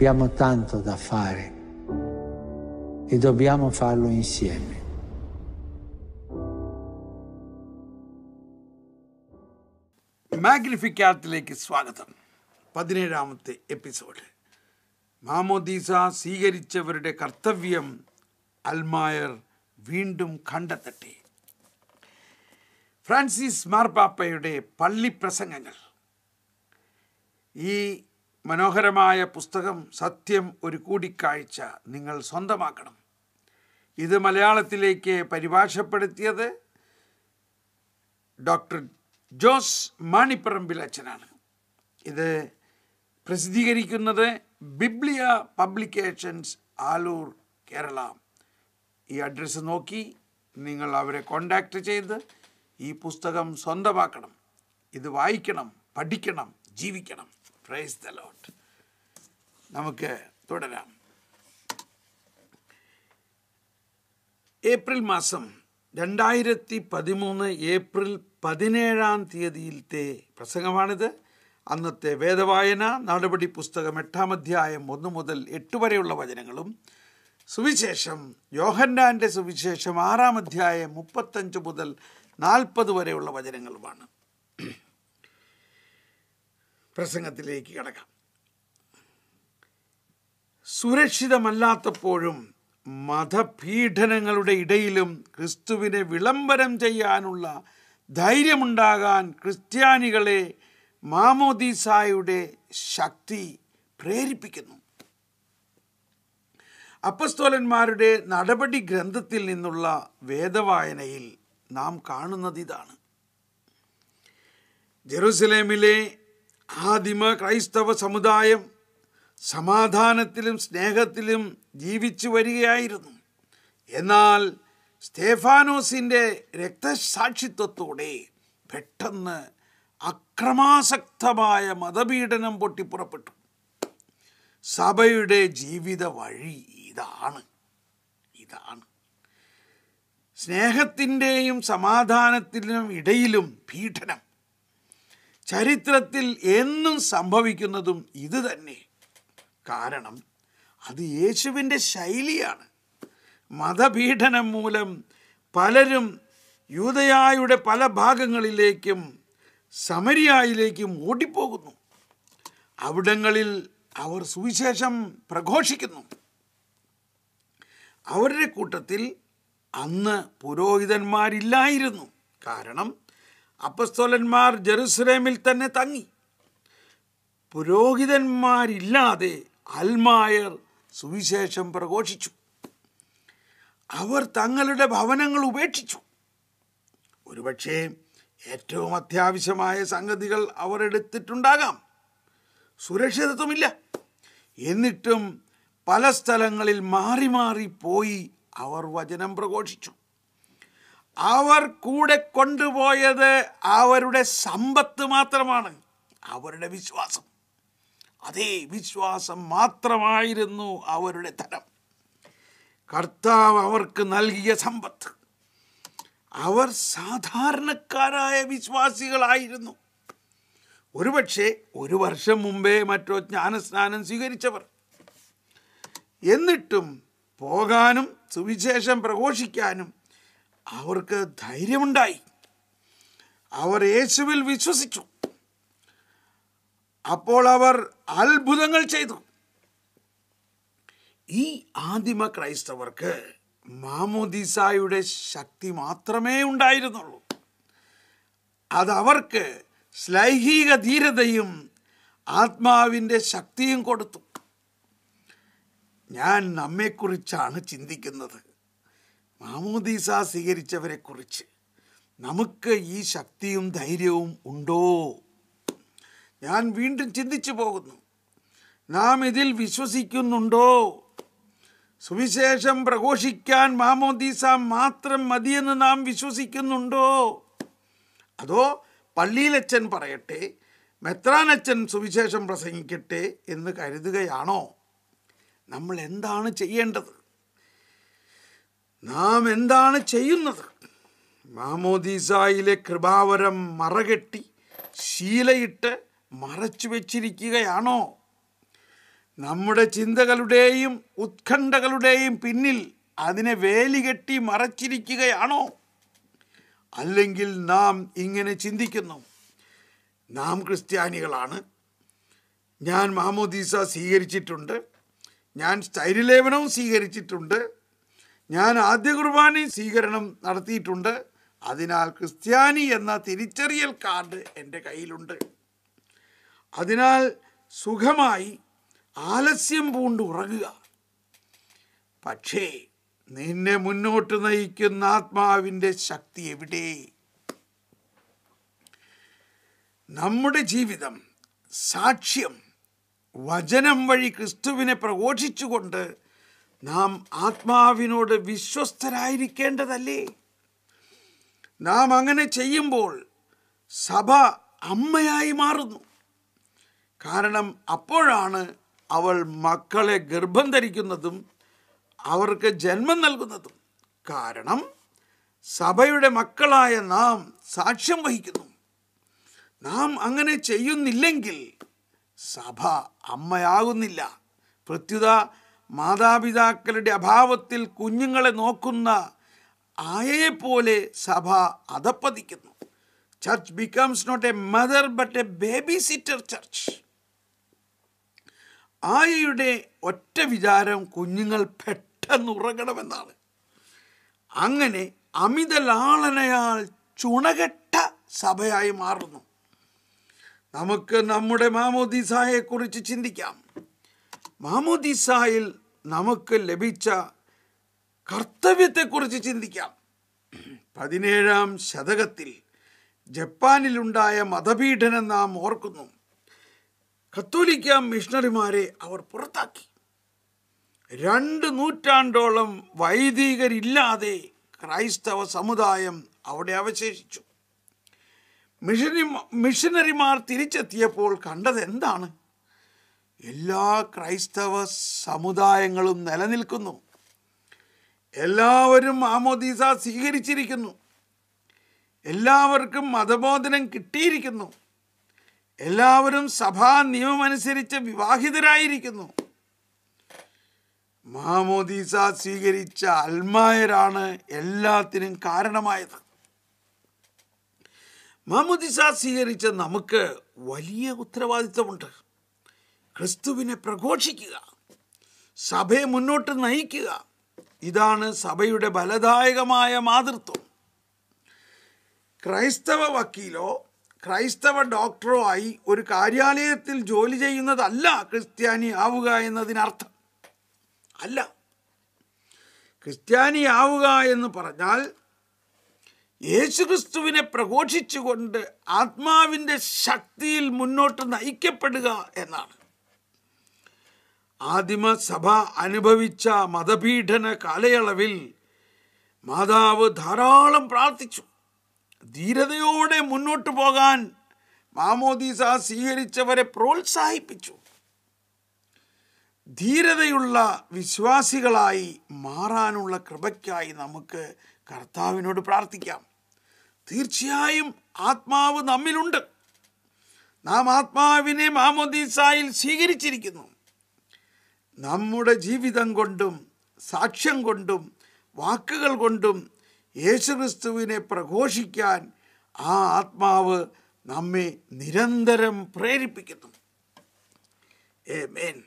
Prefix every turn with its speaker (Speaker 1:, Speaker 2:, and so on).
Speaker 1: Abbiamo tanto da fare e dobbiamo farlo insieme. മാഗ്നിഫിക്കാറ്റിലേക്ക് സ്വാഗതം പതിനേഴാമത്തെ episode മാമോദീസ സ്വീകരിച്ചവരുടെ കർത്തവ്യം അൽമായർ വീണ്ടും കണ്ടെത്തട്ടെ ഫ്രാൻസിസ് മാർപ്പാപ്പയുടെ പള്ളി പ്രസംഗങ്ങൾ ഈ മനോഹരമായ പുസ്തകം സത്യം ഒരു കൂടിക്കാഴ്ച നിങ്ങൾ സ്വന്തമാക്കണം ഇത് മലയാളത്തിലേക്ക് പരിഭാഷപ്പെടുത്തിയത് ഡോക്ടർ ജോസ് മാണിപ്പറമ്പിൽ അച്ഛനാണ് ഇത് പ്രസിദ്ധീകരിക്കുന്നത് ബിബ്ലിയ പബ്ലിക്കേഷൻസ് ആലൂർ കേരള ഈ അഡ്രസ്സ് നോക്കി നിങ്ങൾ അവരെ കോണ്ടാക്ട് ചെയ്ത് ഈ പുസ്തകം സ്വന്തമാക്കണം ഇത് വായിക്കണം പഠിക്കണം ജീവിക്കണം പ്രൈസ് ദ ലോട്ട് നമുക്ക് തുടരാം ഏപ്രിൽ മാസം രണ്ടായിരത്തി പതിമൂന്ന് ഏപ്രിൽ പതിനേഴാം തീയതിയിലത്തെ പ്രസംഗമാണിത് അന്നത്തെ വേദവായന നടപടി പുസ്തകം എട്ടാം അധ്യായം ഒന്ന് മുതൽ എട്ട് വരെയുള്ള വചനങ്ങളും സുവിശേഷം യോഹന്നാൻ്റെ സുവിശേഷം ആറാം അധ്യായം മുപ്പത്തഞ്ച് മുതൽ നാൽപ്പത് വരെയുള്ള വചനങ്ങളുമാണ് പ്രസംഗത്തിലേക്ക് കടക്കാം സുരക്ഷിതമല്ലാത്തപ്പോഴും മതപീഡനങ്ങളുടെ ഇടയിലും ക്രിസ്തുവിനെ വിളംബരം ചെയ്യാനുള്ള ധൈര്യമുണ്ടാകാൻ ക്രിസ്ത്യാനികളെ മാമോദീസായുടെ ശക്തി പ്രേരിപ്പിക്കുന്നു അപ്പസ്തോലന്മാരുടെ നടപടി ഗ്രന്ഥത്തിൽ നിന്നുള്ള വേദവായനയിൽ നാം കാണുന്നത് ഇതാണ് ജെറുസലേമിലെ ആദിമ ക്രൈസ്തവ സമുദായം സമാധാനത്തിലും സ്നേഹത്തിലും ജീവിച്ചു വരികയായിരുന്നു എന്നാൽ സ്റ്റേഫാനോസിൻ്റെ രക്തസാക്ഷിത്വത്തോടെ പെട്ടെന്ന് അക്രമാസക്തമായ മതപീഡനം പൊട്ടിപ്പുറപ്പെട്ടു സഭയുടെ ജീവിത വഴി ഇതാണ് ഇതാണ് സ്നേഹത്തിൻ്റെയും സമാധാനത്തിനും ഇടയിലും പീഡനം ചരിത്രത്തിൽ എന്നും സംഭവിക്കുന്നതും ഇത് തന്നെ കാരണം അത് യേശുവിൻ്റെ ശൈലിയാണ് മതപീഡനം മൂലം പലരും യൂതയായുടെ പല ഭാഗങ്ങളിലേക്കും സമരിയായിലേക്കും ഓടിപ്പോകുന്നു അവിടങ്ങളിൽ അവർ സുവിശേഷം പ്രഘോഷിക്കുന്നു അവരുടെ കൂട്ടത്തിൽ അന്ന് പുരോഹിതന്മാരില്ലായിരുന്നു കാരണം അപ്പസ്തോലന്മാർ ജെറുസലേമിൽ തന്നെ തങ്ങി പുരോഹിതന്മാരില്ലാതെ അൽമായർ സുവിശേഷം പ്രഘോഷിച്ചു അവർ തങ്ങളുടെ ഭവനങ്ങൾ ഉപേക്ഷിച്ചു ഒരുപക്ഷേ ഏറ്റവും അത്യാവശ്യമായ സംഗതികൾ അവർ എടുത്തിട്ടുണ്ടാകാം സുരക്ഷിതത്വമില്ല എന്നിട്ടും പല സ്ഥലങ്ങളിൽ മാറി മാറി പോയി അവർ വചനം പ്രഘോഷിച്ചു അവർ കൂടെ കൊണ്ടുപോയത് അവരുടെ സമ്പത്ത് മാത്രമാണ് അവരുടെ വിശ്വാസം അതേ വിശ്വാസം മാത്രമായിരുന്നു അവരുടെ തരം കർത്താവ് അവർക്ക് നൽകിയ സമ്പത്ത് അവർ സാധാരണക്കാരായ വിശ്വാസികളായിരുന്നു ഒരുപക്ഷെ ഒരു വർഷം മുമ്പേ മറ്റോ ജ്ഞാനസ്നാനം സ്വീകരിച്ചവർ എന്നിട്ടും പോകാനും സുവിശേഷം പ്രഘോഷിക്കാനും അവർക്ക് ധൈര്യമുണ്ടായി അവർ യേശുവിൽ വിശ്വസിച്ചു അപ്പോൾ അവർ അത്ഭുതങ്ങൾ ചെയ്തു ഈ ആദിമ ക്രൈസ്തവർക്ക് മാമോദിസായുടെ ശക്തി മാത്രമേ ഉണ്ടായിരുന്നുള്ളൂ അതവർക്ക് ശ്ലൈഹിക ധീരതയും ആത്മാവിൻ്റെ ശക്തിയും കൊടുത്തു ഞാൻ നമ്മെക്കുറിച്ചാണ് ചിന്തിക്കുന്നത് മാമോദീസ സ്വീകരിച്ചവരെക്കുറിച്ച് നമുക്ക് ഈ ശക്തിയും ധൈര്യവും ഉണ്ടോ ഞാൻ വീണ്ടും ചിന്തിച്ചു പോകുന്നു നാം ഇതിൽ വിശ്വസിക്കുന്നുണ്ടോ സുവിശേഷം പ്രഘോഷിക്കാൻ മാമോദീസ മാത്രം മതിയെന്ന് നാം വിശ്വസിക്കുന്നുണ്ടോ അതോ പള്ളിയിലച്ചൻ പറയട്ടെ മെത്രാനച്ചൻ സുവിശേഷം പ്രസംഗിക്കട്ടെ എന്ന് കരുതുകയാണോ നമ്മൾ എന്താണ് ചെയ്യേണ്ടത് നാം എന്താണ് ചെയ്യുന്നത് മാമോദീസായിലെ കൃപാവരം മറകെട്ടി ശീലയിട്ട് മറച്ചു വച്ചിരിക്കുകയാണോ നമ്മുടെ ചിന്തകളുടെയും ഉത്കണ്ഠകളുടെയും പിന്നിൽ അതിനെ വേലികെട്ടി മറച്ചിരിക്കുകയാണോ അല്ലെങ്കിൽ നാം ഇങ്ങനെ ചിന്തിക്കുന്നു നാം ക്രിസ്ത്യാനികളാണ് ഞാൻ മാമോദീസ സ്വീകരിച്ചിട്ടുണ്ട് ഞാൻ സ്ഥൈര്യലേപനവും സ്വീകരിച്ചിട്ടുണ്ട് ഞാൻ ആദ്യ കുർബാനയും സ്വീകരണം നടത്തിയിട്ടുണ്ട് അതിനാൽ ക്രിസ്ത്യാനി എന്ന തിരിച്ചറിയൽ കാർഡ് എൻ്റെ കയ്യിലുണ്ട് അതിനാൽ സുഖമായി ആലസ്യം പൂണ്ട് ഉറങ്ങുക പക്ഷേ നിന്നെ മുന്നോട്ട് നയിക്കുന്ന ആത്മാവിൻ്റെ ശക്തി എവിടെ നമ്മുടെ ജീവിതം സാക്ഷ്യം വചനം വഴി ക്രിസ്തുവിനെ പ്രഘോഷിച്ചുകൊണ്ട് നാം ആത്മാവിനോട് വിശ്വസ്തരായിരിക്കേണ്ടതല്ലേ നാം അങ്ങനെ ചെയ്യുമ്പോൾ സഭ അമ്മയായി മാറുന്നു കാരണം അപ്പോഴാണ് അവൾ മക്കളെ ഗർഭം ധരിക്കുന്നതും അവർക്ക് ജന്മം നൽകുന്നതും കാരണം സഭയുടെ മക്കളായ നാം സാക്ഷ്യം വഹിക്കുന്നു നാം അങ്ങനെ ചെയ്യുന്നില്ലെങ്കിൽ സഭ അമ്മയാകുന്നില്ല പ്രത്യുത മാതാപിതാക്കളുടെ അഭാവത്തിൽ കുഞ്ഞുങ്ങളെ നോക്കുന്ന ആയയെപ്പോലെ സഭ അധപ്പതിക്കുന്നു church becomes not a mother but a babysitter church ആയയുടെ ഒറ്റ വിചാരം കുഞ്ഞുങ്ങൾ പെട്ടെന്ന് ഉറങ്ങണമെന്നാണ് അങ്ങനെ അമിത ലാളനയാൽ ചുണകെട്ട സഭയായി മാറുന്നു നമുക്ക് നമ്മുടെ മാമോദിസായെക്കുറിച്ച് ചിന്തിക്കാം മാമോദിസായിൽ നമുക്ക് ലഭിച്ച കർത്തവ്യത്തെക്കുറിച്ച് ചിന്തിക്കാം പതിനേഴാം ശതകത്തിൽ ജപ്പാനിലുണ്ടായ മതപീഠനം നാം ഓർക്കുന്നു കത്തോലിക്ക മിഷണറിമാരെ അവർ പുറത്താക്കി രണ്ട് നൂറ്റാണ്ടോളം വൈദികരില്ലാതെ ക്രൈസ്തവ സമുദായം അവിടെ അവശേഷിച്ചു മിഷനി മിഷനറിമാർ തിരിച്ചെത്തിയപ്പോൾ കണ്ടത് എന്താണ് എല്ലാ ക്രൈസ്തവ സമുദായങ്ങളും നിലനിൽക്കുന്നു എല്ലാവരും ആമോദീസ സ്വീകരിച്ചിരിക്കുന്നു എല്ലാവർക്കും മതബോധനം കിട്ടിയിരിക്കുന്നു എല്ലാവരും സഭാ നിയമമനുസരിച്ച് വിവാഹിതരായിരിക്കുന്നു മാമോദീസ സ്വീകരിച്ച അൽമായരാണ് എല്ലാത്തിനും കാരണമായത് മാമോദീസ സ്വീകരിച്ച നമുക്ക് വലിയ ഉത്തരവാദിത്വമുണ്ട് ക്രിസ്തുവിനെ പ്രഘോഷിക്കുക സഭയെ മുന്നോട്ട് നയിക്കുക ഇതാണ് സഭയുടെ ബലദായകമായ മാതൃത്വം ക്രൈസ്തവ വക്കീലോ ക്രൈസ്തവ ഡോക്ടറോ ആയി ഒരു കാര്യാലയത്തിൽ ജോലി ചെയ്യുന്നതല്ല ക്രിസ്ത്യാനി ആവുക എന്നതിനർത്ഥം അല്ല ക്രിസ്ത്യാനി ആവുക എന്ന് പറഞ്ഞാൽ യേശുക്രിസ്തുവിനെ പ്രഘോഷിച്ചുകൊണ്ട് ആത്മാവിൻ്റെ ശക്തിയിൽ മുന്നോട്ട് നയിക്കപ്പെടുക എന്നാണ് ആദിമസഭ അനുഭവിച്ച മതപീഡന കാലയളവിൽ മാതാവ് ധാരാളം പ്രാർത്ഥിച്ചു ധീരതയോടെ മുന്നോട്ടു പോകാൻ മാമോദീസ സ്വീകരിച്ചവരെ പ്രോത്സാഹിപ്പിച്ചു ധീരതയുള്ള വിശ്വാസികളായി മാറാനുള്ള കൃപയ്ക്കായി നമുക്ക് കർത്താവിനോട് പ്രാർത്ഥിക്കാം തീർച്ചയായും ആത്മാവ് നമ്മിലുണ്ട് നാം ആത്മാവിനെ മാമോദീസായിൽ സ്വീകരിച്ചിരിക്കുന്നു നമ്മുടെ ജീവിതം കൊണ്ടും സാക്ഷ്യം കൊണ്ടും വാക്കുകൾ കൊണ്ടും യേശുക്രിസ്തുവിനെ പ്രഘോഷിക്കാൻ ആ ആത്മാവ് നമ്മെ നിരന്തരം പ്രേരിപ്പിക്കുന്നു ഏ മേൻ